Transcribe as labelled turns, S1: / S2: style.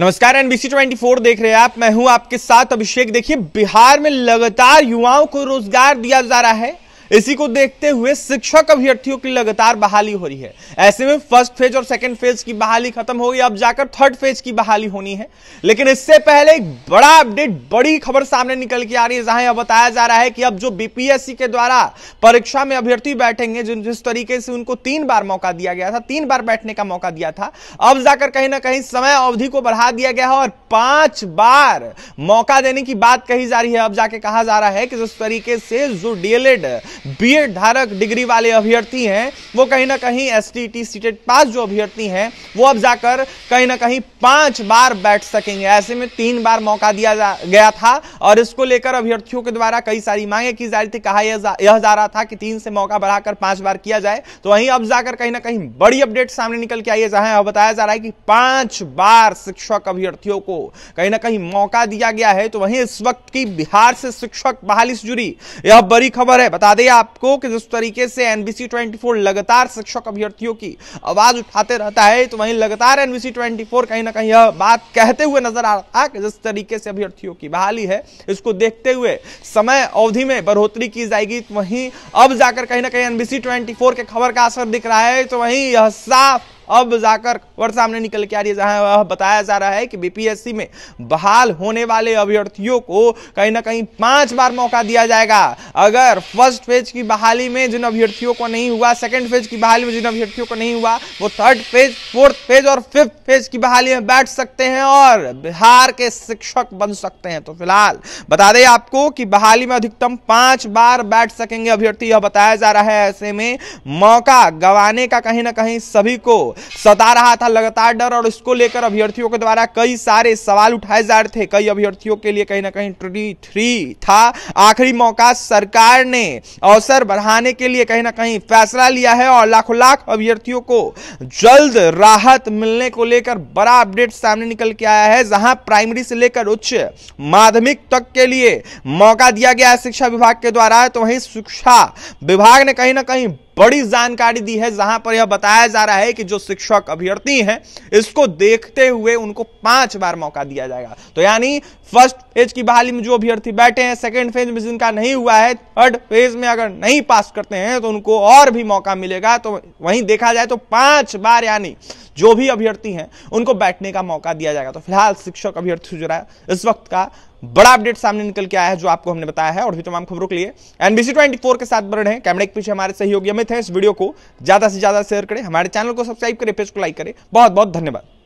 S1: नमस्कार एनबीसी 24 देख रहे हैं आप मैं हूं आपके साथ अभिषेक देखिए बिहार में लगातार युवाओं को रोजगार दिया जा रहा है इसी को देखते हुए शिक्षक अभ्यर्थियों की लगातार बहाली हो रही है ऐसे में फर्स्ट फेज और सेकेंड फेज की बहाली खत्म हो गई अब जाकर थर्ड फेज की बहाली होनी है लेकिन इससे पहले एक बड़ा अपडेट बड़ी खबर सामने निकल के आ रही है जहां यह बताया जा रहा है कि अब जो बीपीएससी के द्वारा परीक्षा में अभ्यर्थी बैठेंगे जिन जिस तरीके से उनको तीन बार मौका दिया गया था तीन बार बैठने का मौका दिया था अब जाकर कहीं ना कहीं समय अवधि को बढ़ा दिया गया है और पांच बार मौका देने की बात कही जा रही है अब जाके कहा जा रहा है कि जिस तरीके से जो डीएलएड बीएड धारक डिग्री वाले अभ्यर्थी हैं वो कहीं ना कहीं S T T CTET pass जो अभ्यर्थी हैं वो अब जाकर कहीं ना कहीं पांच बार बैठ सकेंगे ऐसे में तीन बार मौका दिया गया था और इसको लेकर अभ्यर्थियों के द्वारा कई सारी मांगे की जा रही थी कहा जा, यह जा रहा था कि तीन से मौका बढ़ाकर पांच बार किया जाए तो वहीं अब जाकर कहीं ना कहीं बड़ी अपडेट सामने निकल के आई है जहां बताया जा रहा है कि पांच बार शिक्षक अभ्यर्थियों को कहीं ना कहीं मौका दिया गया है तो वहीं इस वक्त की बिहार से शिक्षक बहाली से जुड़ी यह बड़ी खबर है बता दें आपको कि जिस तरीके से एनबीसी 24 लगातार शिक्षक अभ्यर्थियों की आवाज उठाते रहता है तो वहीं लगातार एनबीसी 24 कहीं ना कहीं यह बात कहते हुए नजर आ रहा कि जिस तरीके से अभ्यर्थियों की बहाली है इसको देखते हुए समय अवधि में बढ़ोतरी की जाएगी तो वहीं अब जाकर कहीं ना कहीं एनबीसी ट्वेंटी के खबर का असर दिख रहा है तो वहीं यह साफ अब जाकर और सामने निकल के आ रही है जहां बताया जा रहा है कि बीपीएससी में बहाल होने वाले अभ्यर्थियों को कहीं ना कहीं पांच बार मौका दिया जाएगा अगर फर्स्ट फेज की बहाली में जिन अभ्यर्थियों को नहीं हुआ सेकेंड फेज की बहाली में जिन अभ्यर्थियों को नहीं हुआ वो थर्ड फेज फोर्थ फेज और फिफ्थ फेज की बहाली में बैठ सकते हैं और बिहार के शिक्षक बन सकते हैं तो फिलहाल बता दें आपको कि बहाली में अधिकतम पांच बार बैठ सकेंगे अभ्यर्थी यह बताया जा रहा है ऐसे में मौका गवाने का कहीं ना कहीं सभी को सता रहा था लगातार डर और इसको लेकर अभ्यर्थियों के द्वारा कई सारे सवाल उठाए जा रहे थे कई अभ्यर्थियों के लिए कहीं ना कहीं ट्री थ्री था आखिरी मौका सरकार ने अवसर बढ़ाने के लिए कहीं ना कहीं फैसला लिया है और लाखों लाख अभ्यर्थियों को जल्द राहत मिलने को लेकर बड़ा अपडेट सामने निकल के आया है जहां प्राइमरी से लेकर उच्च माध्यमिक तक के लिए मौका दिया गया है शिक्षा विभाग के द्वारा तो वहीं शिक्षा विभाग ने कहीं ना कहीं बड़ी जानकारी दी है जहां पर यह बताया जा रहा है कि जो शिक्षक अभ्यर्थी हैं इसको देखते हुए उनको पांच बार मौका दिया जाएगा तो यानी फर्स्ट फेज की बहाली में जो अभ्यर्थी बैठे हैं सेकेंड फेज में जिनका नहीं हुआ है थर्ड फेज में अगर नहीं पास करते हैं तो उनको और भी मौका मिलेगा तो वहीं देखा जाए तो पांच बार यानी जो भी अभ्यर्थी हैं उनको बैठने का मौका दिया जाएगा तो फिलहाल शिक्षक अभ्यर्थी जो रहा है इस वक्त का बड़ा अपडेट सामने निकल के आया है जो आपको हमने बताया है और भी तमाम खबरों के लिए एनबीसी ट्वेंटी फोर के साथ बरण है कैमरे के पीछे हमारे सहयोगी अमित है इस वीडियो को ज्यादा से ज्यादा शेयर करें हमारे चैनल को सब्सक्राइब करें पेज को लाइक करें बहुत बहुत धन्यवाद